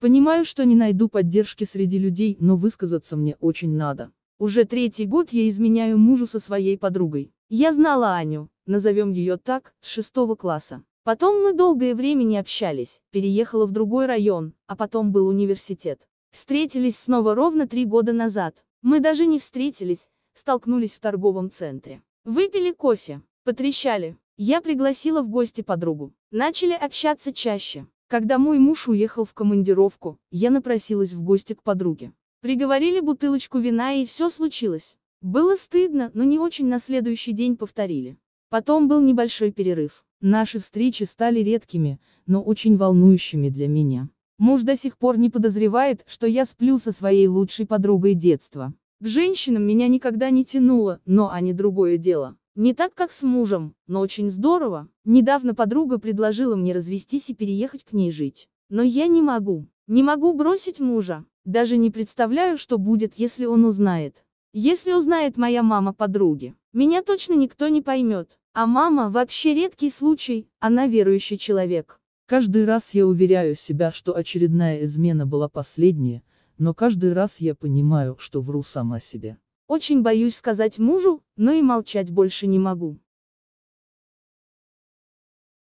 Понимаю, что не найду поддержки среди людей, но высказаться мне очень надо. Уже третий год я изменяю мужу со своей подругой. Я знала Аню, назовем ее так, с шестого класса. Потом мы долгое время не общались, переехала в другой район, а потом был университет. Встретились снова ровно три года назад. Мы даже не встретились, столкнулись в торговом центре. Выпили кофе, потрещали. Я пригласила в гости подругу. Начали общаться чаще. Когда мой муж уехал в командировку, я напросилась в гости к подруге. Приговорили бутылочку вина и все случилось. Было стыдно, но не очень на следующий день повторили. Потом был небольшой перерыв. Наши встречи стали редкими, но очень волнующими для меня. Муж до сих пор не подозревает, что я сплю со своей лучшей подругой детства. К женщинам меня никогда не тянуло, но они другое дело. Не так, как с мужем, но очень здорово. Недавно подруга предложила мне развестись и переехать к ней жить. Но я не могу. Не могу бросить мужа. Даже не представляю, что будет, если он узнает. Если узнает моя мама подруги, меня точно никто не поймет. А мама вообще редкий случай, она верующий человек. Каждый раз я уверяю себя, что очередная измена была последняя, но каждый раз я понимаю, что вру сама себе. Очень боюсь сказать мужу, но и молчать больше не могу.